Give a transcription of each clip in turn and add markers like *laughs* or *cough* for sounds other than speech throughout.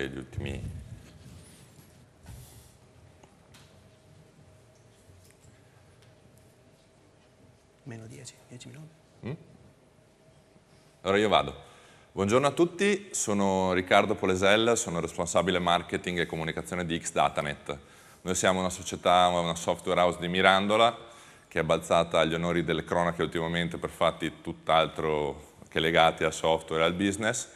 anche gli ultimi meno 10, 10 minuti. Mm? Allora io vado. Buongiorno a tutti, sono Riccardo Polesella, sono responsabile marketing e comunicazione di Xdatanet. Noi siamo una società, una software house di Mirandola che è balzata agli onori delle cronache ultimamente per fatti tutt'altro che legati al software e al business.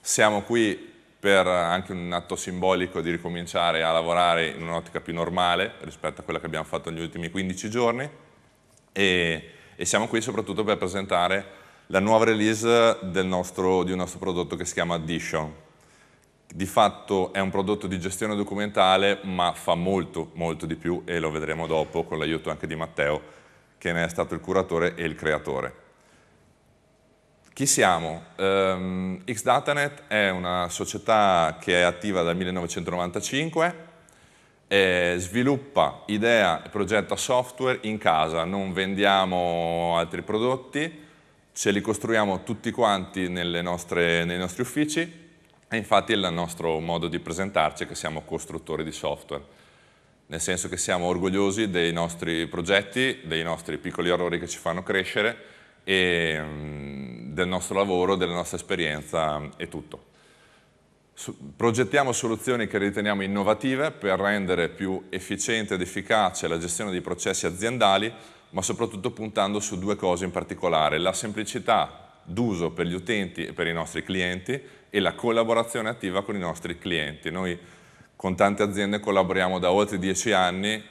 Siamo qui per eh, anche un atto simbolico di ricominciare a lavorare in un'ottica più normale rispetto a quella che abbiamo fatto negli ultimi 15 giorni e, e siamo qui soprattutto per presentare la nuova release del nostro, di un nostro prodotto che si chiama Addition. Di fatto è un prodotto di gestione documentale ma fa molto molto di più e lo vedremo dopo con l'aiuto anche di Matteo che ne è stato il curatore e il creatore. Chi siamo? Um, Xdatanet è una società che è attiva dal 1995, e sviluppa, idea e progetta software in casa, non vendiamo altri prodotti, ce li costruiamo tutti quanti nostre, nei nostri uffici e infatti è il nostro modo di presentarci che siamo costruttori di software, nel senso che siamo orgogliosi dei nostri progetti, dei nostri piccoli errori che ci fanno crescere e, ehm, del nostro lavoro, della nostra esperienza e tutto. Progettiamo soluzioni che riteniamo innovative per rendere più efficiente ed efficace la gestione dei processi aziendali, ma soprattutto puntando su due cose in particolare, la semplicità d'uso per gli utenti e per i nostri clienti e la collaborazione attiva con i nostri clienti. Noi con tante aziende collaboriamo da oltre dieci anni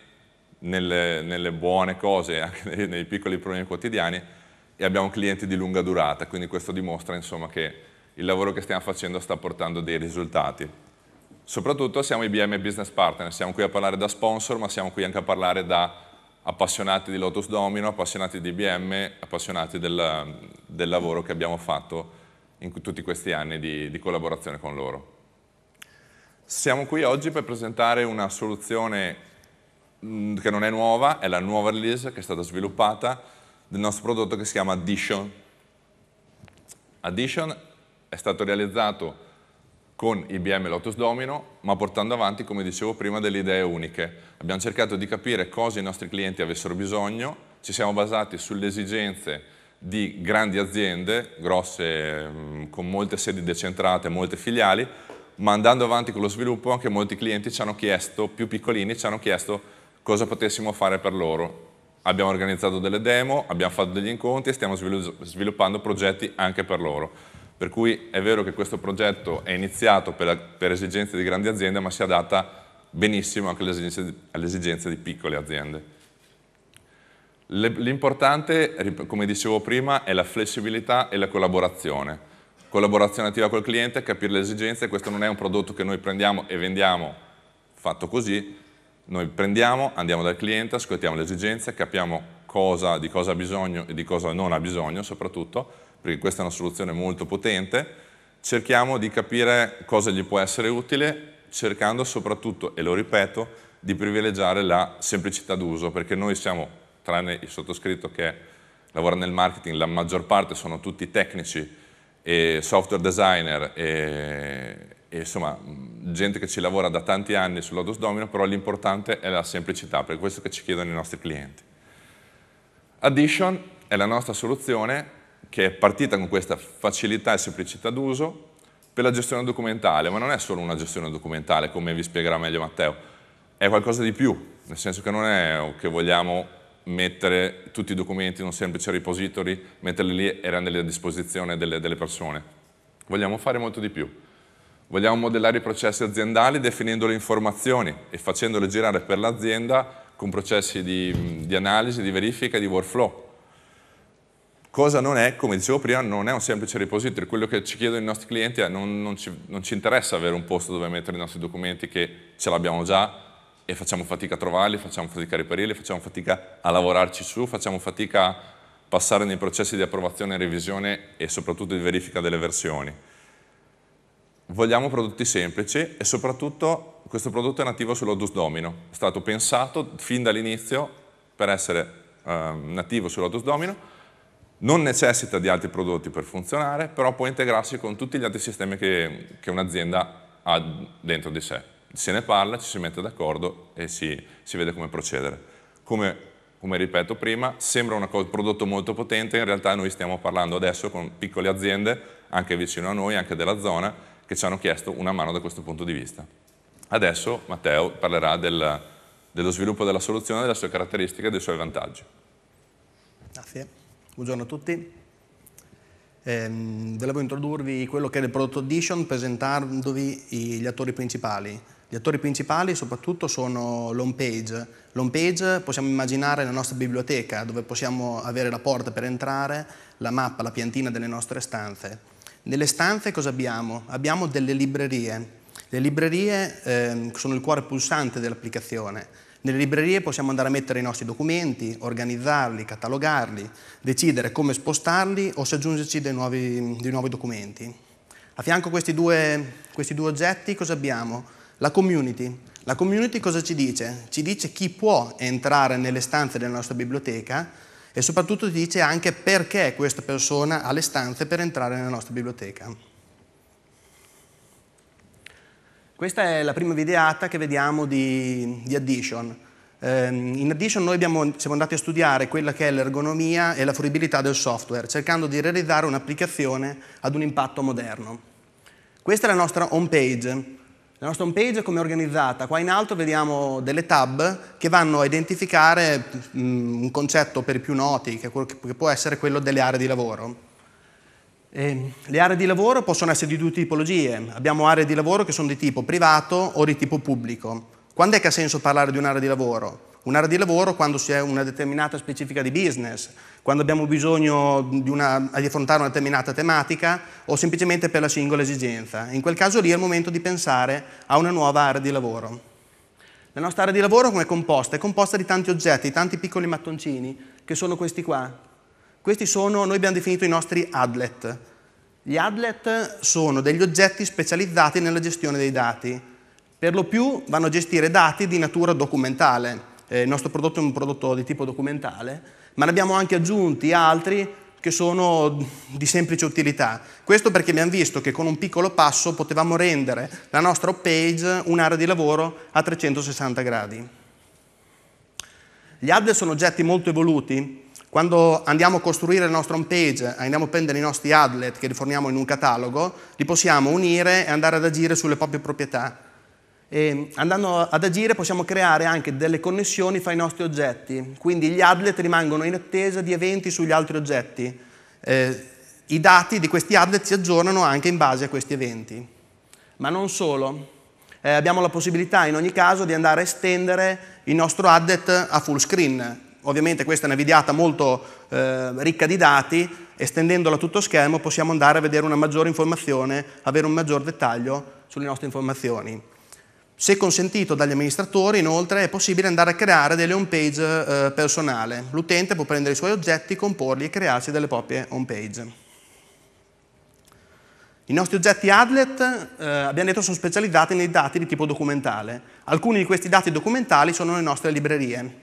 nelle, nelle buone cose, anche nei, nei piccoli problemi quotidiani, e abbiamo clienti di lunga durata, quindi questo dimostra insomma, che il lavoro che stiamo facendo sta portando dei risultati. Soprattutto siamo IBM Business Partner, siamo qui a parlare da sponsor, ma siamo qui anche a parlare da appassionati di Lotus Domino, appassionati di IBM, appassionati del, del lavoro che abbiamo fatto in tutti questi anni di, di collaborazione con loro. Siamo qui oggi per presentare una soluzione mm, che non è nuova, è la nuova release che è stata sviluppata del nostro prodotto che si chiama Addition. Addition è stato realizzato con IBM Lotus Domino, ma portando avanti, come dicevo prima, delle idee uniche. Abbiamo cercato di capire cosa i nostri clienti avessero bisogno, ci siamo basati sulle esigenze di grandi aziende, grosse, mm, con molte sedi decentrate, molte filiali, ma andando avanti con lo sviluppo anche molti clienti ci hanno chiesto, più piccolini, ci hanno chiesto cosa potessimo fare per loro abbiamo organizzato delle demo, abbiamo fatto degli incontri e stiamo sviluppando progetti anche per loro. Per cui è vero che questo progetto è iniziato per, per esigenze di grandi aziende, ma si adatta benissimo anche alle esigenze di, alle esigenze di piccole aziende. L'importante, come dicevo prima, è la flessibilità e la collaborazione. Collaborazione attiva col cliente, capire le esigenze, questo non è un prodotto che noi prendiamo e vendiamo fatto così, noi prendiamo, andiamo dal cliente, ascoltiamo le esigenze, capiamo cosa, di cosa ha bisogno e di cosa non ha bisogno soprattutto, perché questa è una soluzione molto potente, cerchiamo di capire cosa gli può essere utile, cercando soprattutto, e lo ripeto, di privilegiare la semplicità d'uso, perché noi siamo, tranne il sottoscritto che lavora nel marketing, la maggior parte sono tutti tecnici e software designer e, e insomma gente che ci lavora da tanti anni sull'Odos Domino, però l'importante è la semplicità, perché è questo che ci chiedono i nostri clienti. Addition è la nostra soluzione che è partita con questa facilità e semplicità d'uso per la gestione documentale, ma non è solo una gestione documentale, come vi spiegherà meglio Matteo, è qualcosa di più, nel senso che non è che vogliamo mettere tutti i documenti in un semplice repository, metterli lì e renderli a disposizione delle, delle persone. Vogliamo fare molto di più. Vogliamo modellare i processi aziendali definendo le informazioni e facendole girare per l'azienda con processi di, di analisi, di verifica e di workflow. Cosa non è, come dicevo prima, non è un semplice repository. Quello che ci chiedono i nostri clienti è non, non, ci, non ci interessa avere un posto dove mettere i nostri documenti che ce l'abbiamo già, e facciamo fatica a trovarli, facciamo fatica a reperirli, facciamo fatica a lavorarci su, facciamo fatica a passare nei processi di approvazione e revisione e soprattutto di verifica delle versioni. Vogliamo prodotti semplici e soprattutto questo prodotto è nativo sull'Odus Domino, è stato pensato fin dall'inizio per essere eh, nativo sull'Odus Domino, non necessita di altri prodotti per funzionare, però può integrarsi con tutti gli altri sistemi che, che un'azienda ha dentro di sé se ne parla, ci si mette d'accordo e si, si, vede come procedere. Come, come ripeto prima, sembra un prodotto molto potente, in realtà noi stiamo parlando adesso con piccole aziende, anche vicino a noi, anche della zona, che ci hanno chiesto una mano da questo punto di vista. Adesso Matteo parlerà del, dello sviluppo della soluzione, delle sue caratteristiche e dei suoi vantaggi. Grazie, buongiorno a tutti. Eh, volevo introdurvi quello che è il prodotto Audition presentandovi gli attori principali, gli attori principali soprattutto sono l'home page. L'home page possiamo immaginare la nostra biblioteca dove possiamo avere la porta per entrare, la mappa, la piantina delle nostre stanze. Nelle stanze cosa abbiamo? Abbiamo delle librerie. Le librerie eh, sono il cuore pulsante dell'applicazione. Nelle librerie possiamo andare a mettere i nostri documenti, organizzarli, catalogarli, decidere come spostarli o se aggiungerci dei nuovi, dei nuovi documenti. A fianco a questi due, questi due oggetti cosa abbiamo? La community. La community cosa ci dice? Ci dice chi può entrare nelle stanze della nostra biblioteca e soprattutto ci dice anche perché questa persona ha le stanze per entrare nella nostra biblioteca. Questa è la prima videata che vediamo di, di Addition. Ehm, in Addition noi abbiamo, siamo andati a studiare quella che è l'ergonomia e la fruibilità del software, cercando di realizzare un'applicazione ad un impatto moderno. Questa è la nostra home page. La nostra home page come è organizzata? Qua in alto vediamo delle tab che vanno a identificare mm, un concetto per i più noti, che può essere quello delle aree di lavoro. E ehm, le aree di lavoro possono essere di due tipologie. Abbiamo aree di lavoro che sono di tipo privato o di tipo pubblico. Quando è che ha senso parlare di un'area di lavoro? Un'area di lavoro quando si è una determinata specifica di business, quando abbiamo bisogno di, una, di, affrontare una determinata tematica o semplicemente per la singola esigenza. In quel caso lì è il momento di pensare a una nuova area di lavoro. La nostra area di lavoro come è composta? È composta di tanti oggetti, tanti piccoli mattoncini, che sono questi qua. Questi sono, noi abbiamo definito i nostri adlet. Gli adlet sono degli oggetti specializzati nella gestione dei dati. Per lo più vanno a gestire dati di natura documentale, eh, il nostro prodotto è un prodotto di tipo documentale, ma ne abbiamo anche aggiunti altri che sono di semplice utilità. Questo perché abbiamo visto che con un piccolo passo potevamo rendere la nostra page un'area di lavoro a 360 gradi. Gli add sono oggetti molto evoluti. Quando andiamo a costruire la nostra home page, andiamo a prendere i nostri adlet che riforniamo in un catalogo, li possiamo unire e andare ad agire sulle proprie proprietà. E andando ad agire possiamo creare anche delle connessioni fra i nostri oggetti, quindi gli adlet rimangono in attesa di eventi sugli altri oggetti. Eh, I dati di questi adlet si aggiornano anche in base a questi eventi. Ma non solo, eh, abbiamo la possibilità in ogni caso di andare a estendere il nostro adlet a full screen. Ovviamente questa è una videata molto eh, ricca di dati, estendendola a tutto schermo possiamo andare a vedere una maggiore informazione, avere un maggior dettaglio sulle nostre informazioni. Se consentito dagli amministratori, inoltre, è possibile andare a creare delle home page eh, personale. L'utente può prendere i suoi oggetti, comporli e crearsi delle proprie home page. I nostri oggetti Adlet, eh, abbiamo detto, sono specializzati nei dati di tipo documentale. Alcuni di questi dati documentali sono le nostre librerie.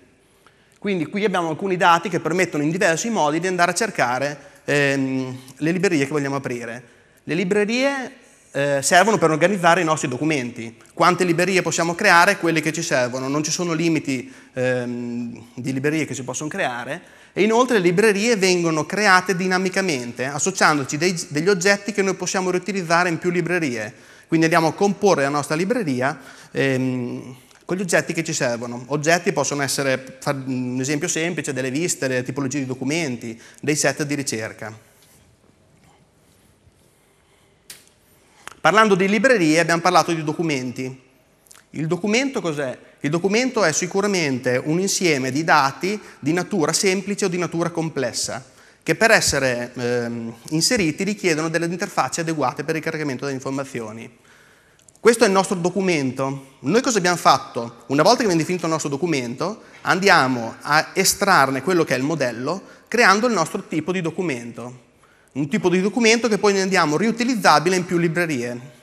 Quindi qui abbiamo alcuni dati che permettono in diversi modi di andare a cercare ehm, le librerie che vogliamo aprire. Le librerie eh, servono per organizzare i nostri documenti. Quante librerie possiamo creare? Quelle che ci servono. Non ci sono limiti ehm, di librerie che si possono creare e inoltre le librerie vengono create dinamicamente associandoci dei, degli oggetti che noi possiamo riutilizzare in più librerie. Quindi andiamo a comporre la nostra libreria ehm, con gli oggetti che ci servono. Oggetti possono essere, per un esempio semplice, delle viste, delle tipologie di documenti, dei set di ricerca. Parlando di librerie abbiamo parlato di documenti. Il documento cos'è? Il documento è sicuramente un insieme di dati di natura semplice o di natura complessa, che per essere eh, inseriti richiedono delle interfacce adeguate per il caricamento delle informazioni. Questo è il nostro documento. Noi cosa abbiamo fatto? Una volta che abbiamo definito il nostro documento, andiamo a estrarne quello che è il modello creando il nostro tipo di documento un tipo di documento che poi ne andiamo riutilizzabile in più librerie.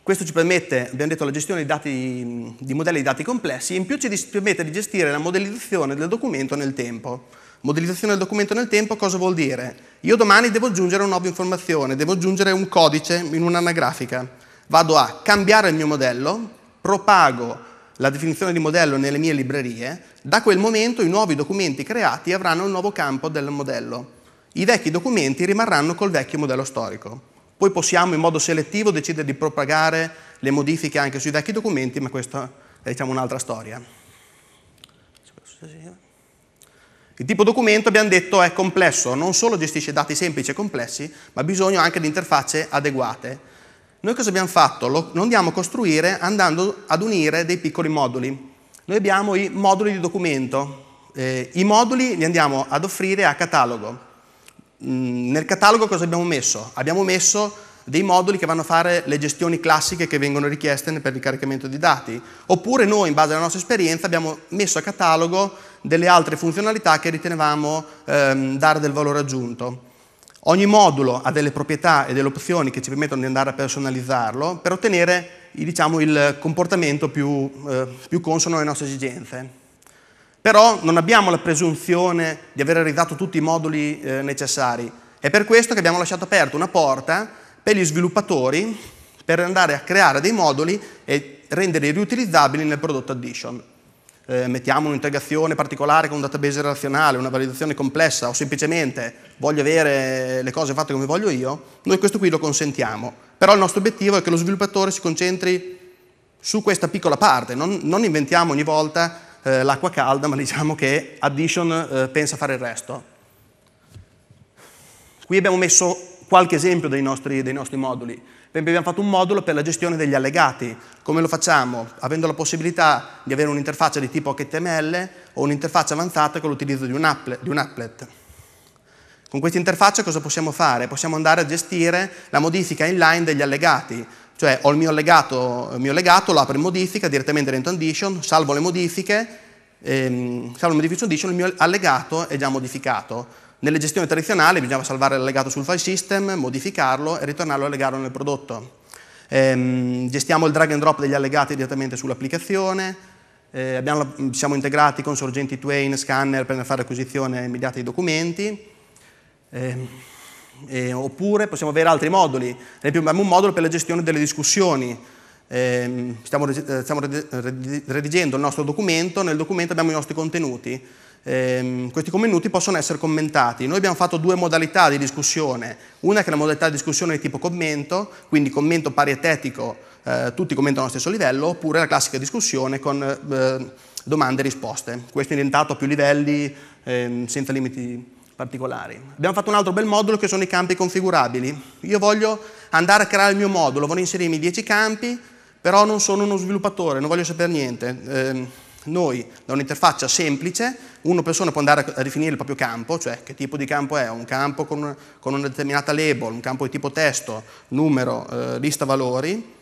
Questo ci permette, abbiamo detto, la gestione di, dati, di modelli di dati complessi e in più ci permette di gestire la modellizzazione del documento nel tempo. Modellizzazione del documento nel tempo cosa vuol dire? Io domani devo aggiungere una nuova informazione, devo aggiungere un codice in un'anagrafica. Vado a cambiare il mio modello, propago la definizione di modello nelle mie librerie, da quel momento i nuovi documenti creati avranno un nuovo campo del modello. I vecchi documenti rimarranno col vecchio modello storico. Poi possiamo in modo selettivo decidere di propagare le modifiche anche sui vecchi documenti, ma questa è diciamo, un'altra storia. Il tipo documento, abbiamo detto, è complesso, non solo gestisce dati semplici e complessi, ma ha bisogno anche di interfacce adeguate noi cosa abbiamo fatto? Lo andiamo a costruire andando ad unire dei piccoli moduli. Noi abbiamo i moduli di documento. Eh, I moduli li andiamo ad offrire a catalogo. Mm, nel catalogo cosa abbiamo messo? Abbiamo messo dei moduli che vanno a fare le gestioni classiche che vengono richieste per il caricamento di dati, oppure noi in base alla nostra esperienza abbiamo messo a catalogo delle altre funzionalità che ritenevamo ehm, dare del valore aggiunto. Ogni modulo ha delle proprietà e delle opzioni che ci permettono di andare a personalizzarlo per ottenere diciamo, il comportamento più, eh, più consono alle nostre esigenze. Però non abbiamo la presunzione di aver realizzato tutti i moduli eh, necessari. È per questo che abbiamo lasciato aperta una porta per gli sviluppatori per andare a creare dei moduli e renderli riutilizzabili nel prodotto addition eh, mettiamo un'integrazione particolare con un database relazionale, una validazione complessa o semplicemente voglio avere le cose fatte come voglio io, noi questo qui lo consentiamo. Però il nostro obiettivo è che lo sviluppatore si concentri su questa piccola parte, non, non inventiamo ogni volta eh, l'acqua calda, *laughs* ma diciamo che addition eh, pensa a fare il resto. Qui abbiamo messo qualche esempio dei nostri, dei nostri moduli abbiamo fatto un modulo per la gestione degli allegati. Come lo facciamo? Avendo la possibilità di avere un'interfaccia di tipo HTML o un'interfaccia avanzata con l'utilizzo di un applet. Con questa interfaccia cosa possiamo fare? Possiamo andare a gestire la modifica inline degli allegati, cioè ho il mio allegato, il mio allegato lo apro in modifica direttamente dentro Condition, salvo le modifiche, ehm, salvo le modifiche condition, il mio allegato è già modificato. Nelle gestioni tradizionali bisognava salvare l'allegato sul file system, modificarlo e ritornarlo a legarlo nel prodotto. Ehm, gestiamo il drag and drop degli allegati direttamente sull'applicazione, eh, abbiamo, siamo integrati con sorgenti Twain, scanner per fare acquisizione immediata di documenti, ehm, eh, oppure possiamo avere altri moduli, ad esempio abbiamo un modulo per la gestione delle discussioni, ehm, stiamo, eh, stiamo redigendo il nostro documento, nel documento abbiamo i nostri contenuti, ehm, questi commenti possono essere commentati. Noi abbiamo fatto due modalità di discussione, una che è la modalità di discussione di tipo commento, quindi commento parietetico, eh, tutti commentano allo stesso livello, oppure la classica discussione con eh, domande e risposte. Questo è diventato a più livelli, ehm, senza limiti particolari. Abbiamo fatto un altro bel modulo che sono i campi configurabili. Io voglio andare a creare il mio modulo, voglio inserirmi 10 campi, però non sono uno sviluppatore, non voglio sapere niente. Eh, noi da un'interfaccia semplice, una persona può andare a definire il proprio campo, cioè che tipo di campo è, un campo con, una, con una determinata label, un campo di tipo testo, numero, eh, lista valori,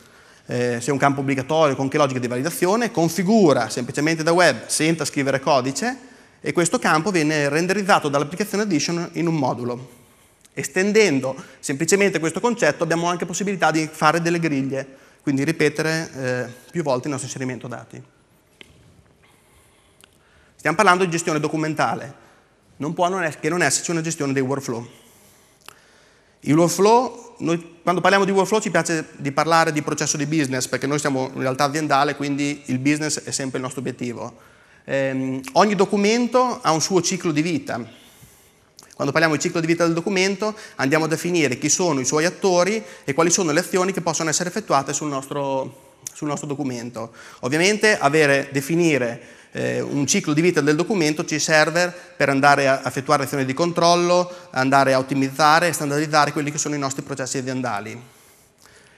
eh, se è un campo obbligatorio, con che logica di validazione, configura semplicemente da web senza scrivere codice e questo campo viene renderizzato dall'applicazione addition in un modulo. Estendendo semplicemente questo concetto abbiamo anche possibilità di fare delle griglie, quindi ripetere eh, più volte il nostro inserimento dati. Stiamo parlando di gestione documentale, non può non che non esserci una gestione dei workflow. I workflow, noi, quando parliamo di workflow ci piace di parlare di processo di business, perché noi siamo in realtà aziendale, quindi il business è sempre il nostro obiettivo. Eh, ogni documento ha un suo ciclo di vita. Quando parliamo di ciclo di vita del documento andiamo a definire chi sono i suoi attori e quali sono le azioni che possono essere effettuate sul nostro, sul nostro documento. Ovviamente avere, definire eh, un ciclo di vita del documento ci serve per andare a effettuare azioni di controllo, andare a ottimizzare e standardizzare quelli che sono i nostri processi aziendali.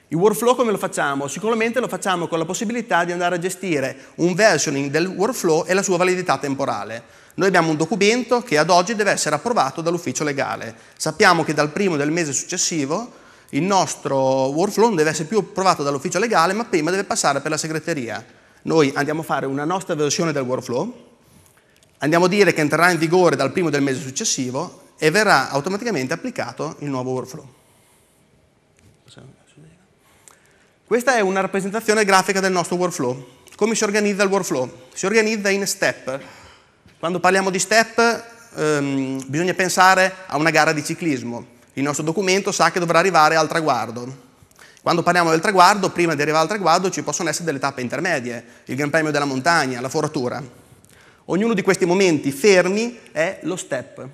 Il workflow come lo facciamo? Sicuramente lo facciamo con la possibilità di andare a gestire un versioning del workflow e la sua validità temporale. Noi abbiamo un documento che ad oggi deve essere approvato dall'ufficio legale. Sappiamo che dal primo del mese successivo il nostro workflow non deve essere più approvato dall'ufficio legale, ma prima deve passare per la segreteria noi andiamo a fare una nostra versione del workflow, andiamo a dire che entrerà in vigore dal primo del mese successivo e verrà automaticamente applicato il nuovo workflow. Questa è una rappresentazione grafica del nostro workflow. Come si organizza il workflow? Si organizza in step. Quando parliamo di step ehm, bisogna pensare a una gara di ciclismo. Il nostro documento sa che dovrà arrivare al traguardo. Quando parliamo del traguardo, prima di arrivare al traguardo ci possono essere delle tappe intermedie, il Gran Premio della montagna, la foratura. Ognuno di questi momenti fermi è lo step.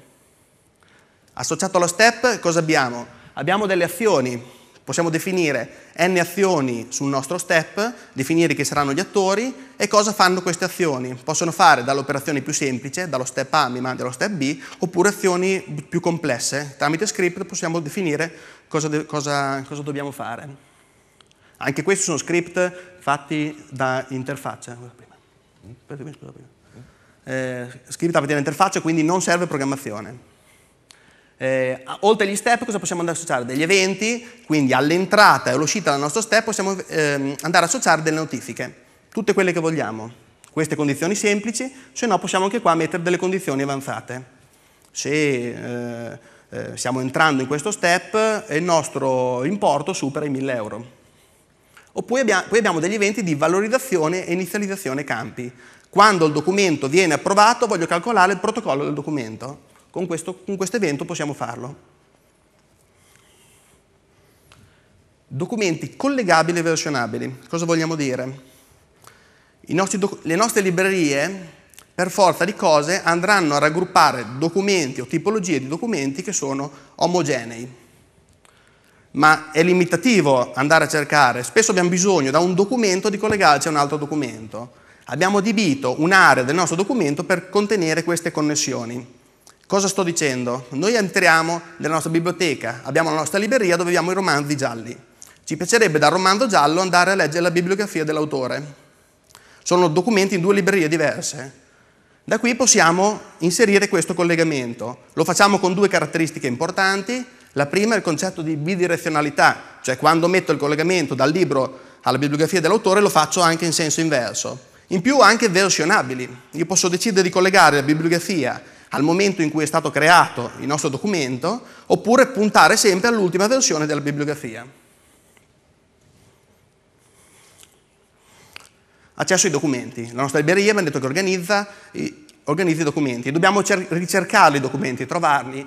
Associato allo step cosa abbiamo? Abbiamo delle azioni, possiamo definire n azioni sul nostro step, definire chi saranno gli attori e cosa fanno queste azioni. Possono fare dall'operazione più semplice, dallo step A mi mandi allo step B, oppure azioni più complesse. Tramite script possiamo definire cosa, cosa, cosa dobbiamo fare. Anche questi sono script fatti da interfaccia. Eh, script fatti da interfaccia, quindi non serve programmazione. Eh, oltre agli step cosa possiamo andare ad associare? Degli eventi, quindi all'entrata e all'uscita dal nostro step possiamo ehm, andare ad associare delle notifiche, tutte quelle che vogliamo. Queste condizioni semplici, se no possiamo anche qua mettere delle condizioni avanzate. Se eh, eh, stiamo entrando in questo step e il nostro importo supera i 1000 euro. Oppure abbiamo, poi abbiamo degli eventi di valorizzazione e inizializzazione campi. Quando il documento viene approvato voglio calcolare il protocollo del documento. Con questo, con questo evento possiamo farlo. Documenti collegabili e versionabili. Cosa vogliamo dire? le nostre librerie per forza di cose andranno a raggruppare documenti o tipologie di documenti che sono omogenei. Ma è limitativo andare a cercare, spesso abbiamo bisogno da un documento di collegarci a un altro documento. Abbiamo adibito un'area del nostro documento per contenere queste connessioni. Cosa sto dicendo? Noi entriamo nella nostra biblioteca, abbiamo la nostra libreria dove abbiamo i romanzi gialli. Ci piacerebbe dal romanzo giallo andare a leggere la bibliografia dell'autore. Sono documenti in due librerie diverse, da qui possiamo inserire questo collegamento. Lo facciamo con due caratteristiche importanti. La prima è il concetto di bidirezionalità, cioè quando metto il collegamento dal libro alla bibliografia dell'autore lo faccio anche in senso inverso. In più anche versionabili. Io posso decidere di collegare la bibliografia al momento in cui è stato creato il nostro documento oppure puntare sempre all'ultima versione della bibliografia. accesso ai documenti. La nostra libreria abbiamo detto che organizza, organizza i documenti. Dobbiamo ricercare i documenti, trovarli.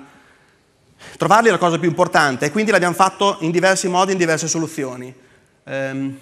Trovarli è la cosa più importante e quindi l'abbiamo fatto in diversi modi, in diverse soluzioni. Ehm,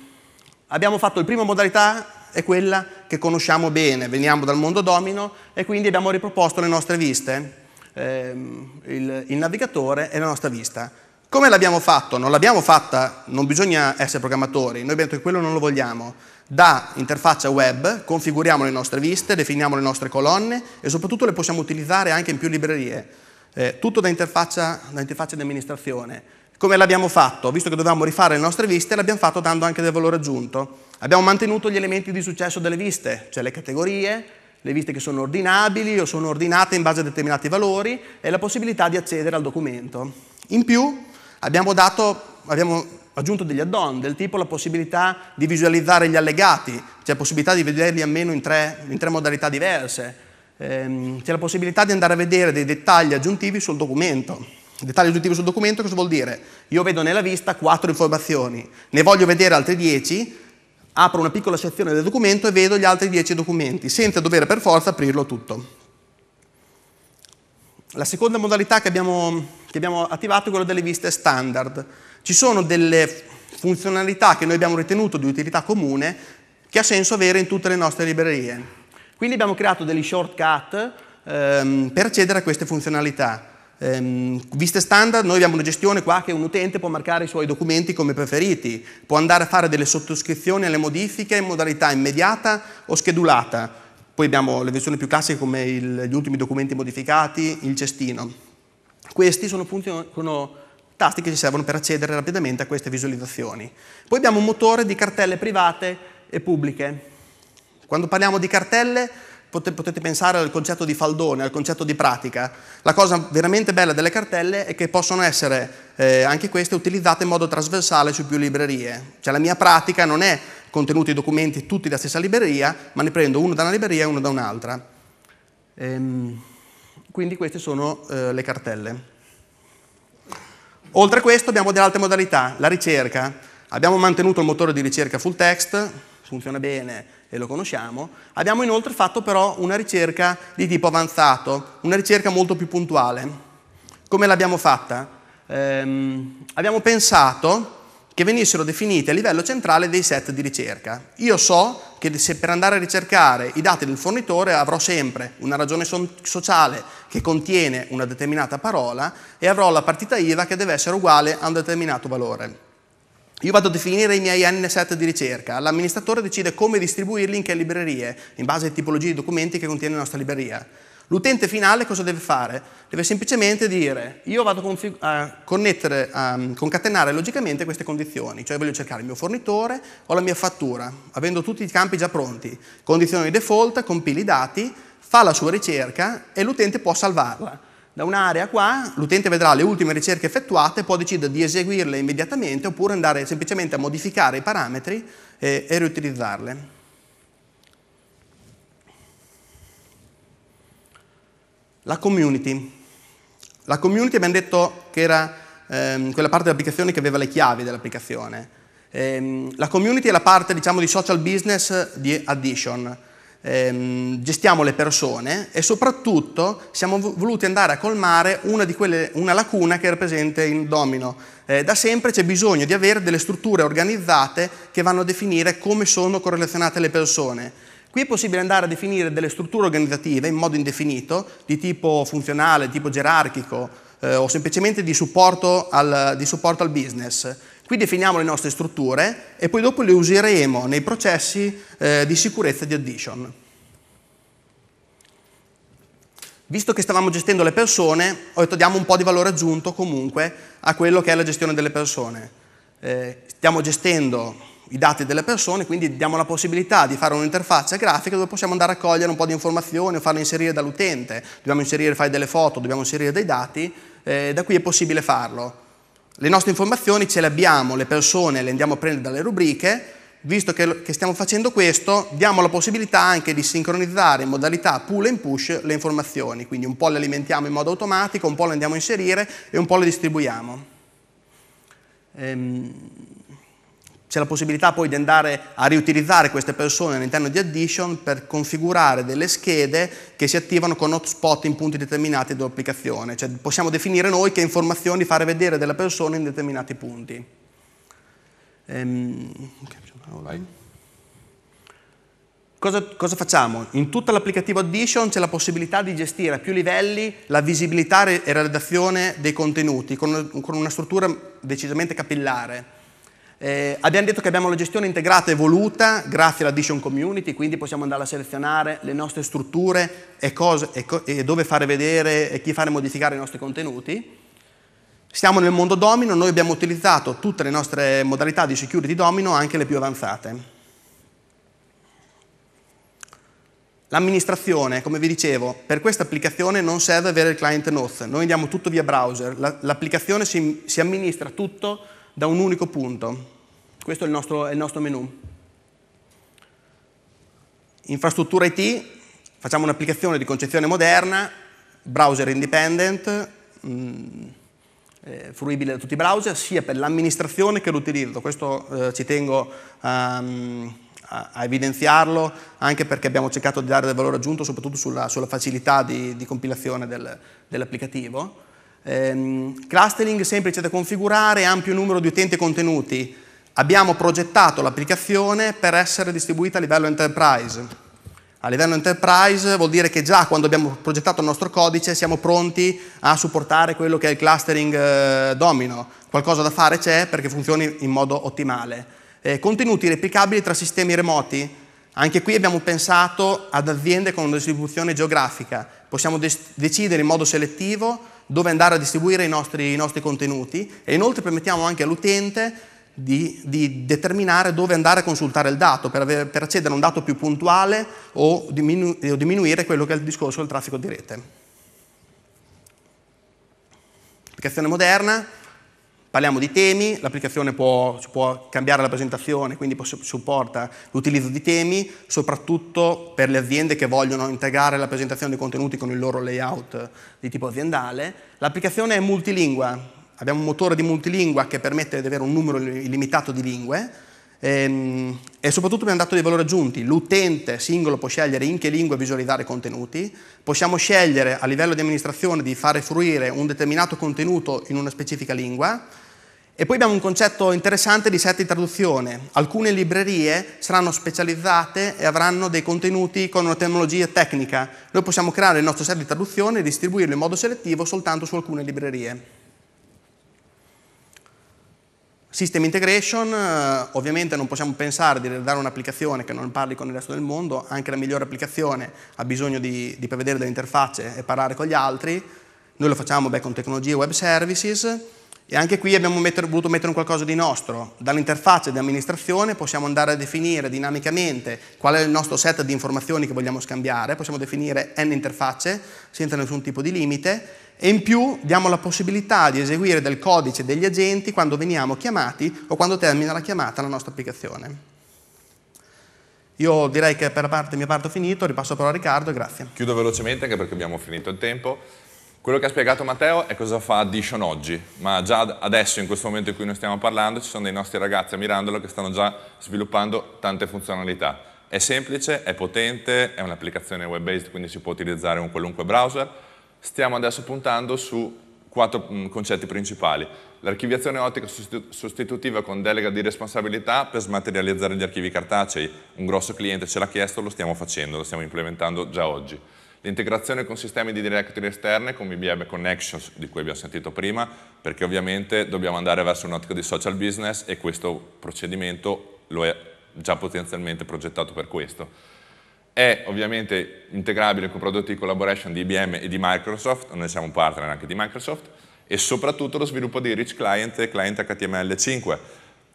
abbiamo fatto la prima modalità è quella che conosciamo bene, veniamo dal mondo domino e quindi abbiamo riproposto le nostre viste, ehm, il, il navigatore e la nostra vista. Come l'abbiamo fatto? Non l'abbiamo fatta, non bisogna essere programmatori, noi abbiamo detto che quello non lo vogliamo. Da interfaccia web configuriamo le nostre viste, definiamo le nostre colonne e soprattutto le possiamo utilizzare anche in più librerie. Eh, tutto da interfaccia, da interfaccia di amministrazione. Come l'abbiamo fatto? Visto che dovevamo rifare le nostre viste, l'abbiamo fatto dando anche del valore aggiunto. Abbiamo mantenuto gli elementi di successo delle viste, cioè le categorie, le viste che sono ordinabili o sono ordinate in base a determinati valori e la possibilità di accedere al documento. In più Abbiamo, dato, abbiamo aggiunto degli add-on, del tipo la possibilità di visualizzare gli allegati, c'è la possibilità di vederli almeno in tre, in tre modalità diverse, ehm, c'è la possibilità di andare a vedere dei dettagli aggiuntivi sul documento. Dettagli aggiuntivi sul documento cosa vuol dire? Io vedo nella vista quattro informazioni, ne voglio vedere altre dieci, apro una piccola sezione del documento e vedo gli altri dieci documenti, senza dover per forza aprirlo tutto. La seconda modalità che abbiamo che abbiamo attivato è quello delle viste standard. Ci sono delle funzionalità che noi abbiamo ritenuto di utilità comune che ha senso avere in tutte le nostre librerie. Quindi abbiamo creato degli shortcut ehm, per accedere a queste funzionalità. Ehm, viste standard, noi abbiamo una gestione qua che un utente può marcare i suoi documenti come preferiti, può andare a fare delle sottoscrizioni alle modifiche in modalità immediata o schedulata. Poi abbiamo le versioni più classiche come il, gli ultimi documenti modificati, il cestino. Questi sono, punti, sono tasti che ci servono per accedere rapidamente a queste visualizzazioni. Poi abbiamo un motore di cartelle private e pubbliche. Quando parliamo di cartelle potete pensare al concetto di faldone, al concetto di pratica. La cosa veramente bella delle cartelle è che possono essere eh, anche queste utilizzate in modo trasversale su più librerie. Cioè la mia pratica non è contenuti i documenti tutti della stessa libreria, ma ne prendo uno da una libreria e uno da un'altra. Ehm... Quindi queste sono eh, le cartelle. Oltre a questo abbiamo delle altre modalità, la ricerca. Abbiamo mantenuto il motore di ricerca full text, funziona bene e lo conosciamo. Abbiamo inoltre fatto però una ricerca di tipo avanzato, una ricerca molto più puntuale. Come l'abbiamo fatta? Ehm, abbiamo pensato che venissero definiti a livello centrale dei set di ricerca. Io so che se per andare a ricercare i dati del fornitore avrò sempre una ragione so- sociale che contiene una determinata parola e avrò la partita IVA che deve essere uguale a un determinato valore. Io vado a definire i miei N set di ricerca, l'amministratore decide come distribuirli in che librerie, in base alle tipologie di documenti che contiene la nostra libreria. L'utente finale cosa deve fare? Deve semplicemente dire io vado a connettere, a concatenare logicamente queste condizioni, cioè voglio cercare il mio fornitore o la mia fattura, avendo tutti i campi già pronti, condizioni default, compili i dati, fa la sua ricerca e l'utente può salvarla. Da un'area qua l'utente vedrà le ultime ricerche effettuate, può decidere di eseguirle immediatamente oppure andare semplicemente a modificare i parametri e, eh, e riutilizzarle. La community. La community abbiamo detto che era ehm, quella parte dell'applicazione che aveva le chiavi dell'applicazione. Ehm, la community è la parte diciamo, di social business di addition. Ehm, gestiamo le persone e soprattutto siamo voluti andare a colmare una, quelle, una lacuna che era presente in Domino. Eh, da sempre c'è bisogno di avere delle strutture organizzate che vanno a definire come sono correlazionate le persone. Qui è possibile andare a definire delle strutture organizzative in modo indefinito, di tipo funzionale, di tipo gerarchico eh, o semplicemente di supporto, al, di supporto al business. Qui definiamo le nostre strutture e poi dopo le useremo nei processi eh, di sicurezza di addition. Visto che stavamo gestendo le persone, ho detto diamo un po' di valore aggiunto comunque a quello che è la gestione delle persone. Eh, stiamo gestendo i dati delle persone, quindi diamo la possibilità di fare un'interfaccia grafica dove possiamo andare a cogliere un po' di informazioni o farle inserire dall'utente, dobbiamo inserire, fare delle foto, dobbiamo inserire dei dati, eh, da qui è possibile farlo. Le nostre informazioni ce le abbiamo, le persone le andiamo a prendere dalle rubriche, visto che, che stiamo facendo questo, diamo la possibilità anche di sincronizzare in modalità pull and push le informazioni, quindi un po' le alimentiamo in modo automatico, un po' le andiamo a inserire e un po' le distribuiamo. Ehm... C'è la possibilità poi di andare a riutilizzare queste persone all'interno di Addition per configurare delle schede che si attivano con hotspot in punti determinati dell'applicazione, cioè possiamo definire noi che informazioni fare vedere della persona in determinati punti. Ehm, okay, Cosa, cosa, facciamo? In tutta l'applicativo Addition c'è la possibilità di gestire a più livelli la visibilità e la redazione dei contenuti con, con una struttura decisamente capillare. Eh, abbiamo detto che abbiamo la gestione integrata e voluta grazie all'addition community, quindi possiamo andare a selezionare le nostre strutture e, cose, e, co e dove fare vedere e chi fare modificare i nostri contenuti. Siamo nel mondo domino, noi abbiamo utilizzato tutte le nostre modalità di security domino, anche le più avanzate. L'amministrazione, come vi dicevo, per questa applicazione non serve avere il client NOS, noi andiamo tutto via browser, l'applicazione si, si amministra tutto da un unico punto. Questo è il nostro, è il nostro menu. Infrastruttura IT, facciamo un'applicazione di concezione moderna, browser independent, mh, mm, eh, fruibile da tutti i browser, sia per l'amministrazione che l'utilizzo. Questo eh, ci tengo um, a, a, evidenziarlo, anche perché abbiamo cercato di dare del valore aggiunto soprattutto sulla, sulla facilità di, di compilazione del, dell'applicativo. Ehm, clustering semplice da configurare, ampio numero di utenti e contenuti, abbiamo progettato l'applicazione per essere distribuita a livello enterprise. A livello enterprise vuol dire che già quando abbiamo progettato il nostro codice siamo pronti a supportare quello che è il clustering eh, domino. Qualcosa da fare c'è perché funzioni in modo ottimale. Eh, contenuti replicabili tra sistemi remoti. Anche qui abbiamo pensato ad aziende con una distribuzione geografica. Possiamo decidere in modo selettivo dove andare a distribuire i nostri, i nostri contenuti e inoltre permettiamo anche all'utente di, di, determinare dove andare a consultare il dato per, avere, per accedere a un dato più puntuale o, diminu- eh, o, diminuire quello che è il discorso del traffico di rete. Applicazione moderna, parliamo di temi, l'applicazione può, può cambiare la presentazione, quindi supporta l'utilizzo di temi, soprattutto per le aziende che vogliono integrare la presentazione dei contenuti con il loro layout di tipo aziendale. L'applicazione è multilingua, abbiamo un motore di multilingua che permette di avere un numero illimitato di lingue ehm, e soprattutto abbiamo dato dei valori aggiunti. L'utente singolo può scegliere in che lingua visualizzare i contenuti, possiamo scegliere a livello di amministrazione di fare fruire un determinato contenuto in una specifica lingua e poi abbiamo un concetto interessante di set di traduzione. Alcune librerie saranno specializzate e avranno dei contenuti con una tecnologia tecnica. Noi possiamo creare il nostro set di traduzione e distribuirlo in modo selettivo soltanto su alcune librerie. System integration, eh, ovviamente non possiamo pensare di dare un'applicazione che non parli con il resto del mondo, anche la migliore applicazione ha bisogno di, di prevedere delle interfacce e parlare con gli altri, noi lo facciamo beh, con tecnologie web services e anche qui abbiamo metter, voluto mettere un qualcosa di nostro, dall'interfaccia di amministrazione possiamo andare a definire dinamicamente qual è il nostro set di informazioni che vogliamo scambiare, possiamo definire n interfacce senza nessun tipo di limite e in più diamo la possibilità di eseguire del codice degli agenti quando veniamo chiamati o quando termina la chiamata alla nostra applicazione. Io direi che per la parte, mia parte ho finito, ripasso la parola a Riccardo e grazie. Chiudo velocemente anche perché abbiamo finito il tempo. Quello che ha spiegato Matteo è cosa fa Addition oggi, ma già adesso, in questo momento in cui noi stiamo parlando, ci sono dei nostri ragazzi a Mirandolo che stanno già sviluppando tante funzionalità. È semplice, è potente, è un'applicazione web-based, quindi si può utilizzare un qualunque browser, stiamo adesso puntando su quattro mm, concetti principali. L'archiviazione ottica sostitutiva con delega di responsabilità per smaterializzare gli archivi cartacei. Un grosso cliente ce l'ha chiesto, lo stiamo facendo, lo stiamo implementando già oggi. L'integrazione con sistemi di directory esterne come IBM Connections, di cui abbiamo sentito prima, perché ovviamente dobbiamo andare verso un'ottica di social business e questo procedimento lo è già potenzialmente progettato per questo è ovviamente integrabile con prodotti di collaboration di IBM e di Microsoft, noi siamo un partner anche di Microsoft, e soprattutto lo sviluppo di Rich Client e Client HTML5,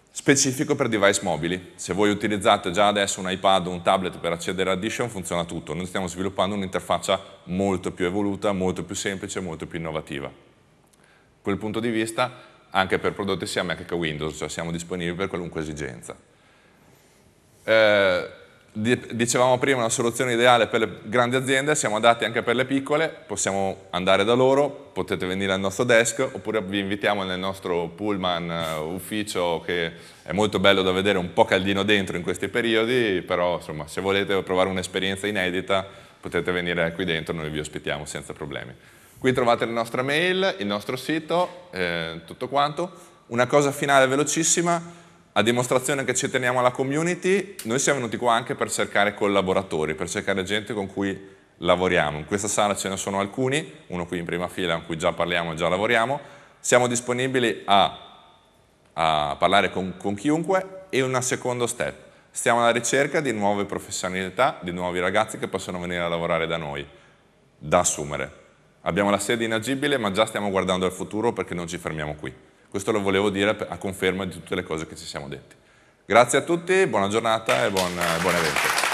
specifico per device mobili. Se voi utilizzate già adesso un iPad o un tablet per accedere a Edition funziona tutto, noi stiamo sviluppando un'interfaccia molto più evoluta, molto più semplice, molto più innovativa. Da Quel punto di vista anche per prodotti sia Mac che Windows, cioè siamo disponibili per qualunque esigenza. Eh, dicevamo prima una soluzione ideale per le grandi aziende, siamo adatti anche per le piccole, possiamo andare da loro, potete venire al nostro desk oppure vi invitiamo nel nostro pullman eh, ufficio che è molto bello da vedere, un po' caldino dentro in questi periodi, però insomma se volete provare un'esperienza inedita potete venire qui dentro, noi vi ospitiamo senza problemi. Qui trovate la nostra mail, il nostro sito, eh, tutto quanto. Una cosa finale velocissima, a dimostrazione che ci teniamo alla community, noi siamo venuti qua anche per cercare collaboratori, per cercare gente con cui lavoriamo. In questa sala ce ne sono alcuni, uno qui in prima fila con cui già parliamo e già lavoriamo. Siamo disponibili a, a parlare con, con, chiunque e un secondo step. Stiamo alla ricerca di nuove professionalità, di nuovi ragazzi che possono venire a lavorare da noi, da assumere. Abbiamo la sede inagibile ma già stiamo guardando al futuro perché non ci fermiamo qui. Questo lo volevo dire a conferma di tutte le cose che ci siamo detti. Grazie a tutti, buona giornata e buon, eh, buon evento.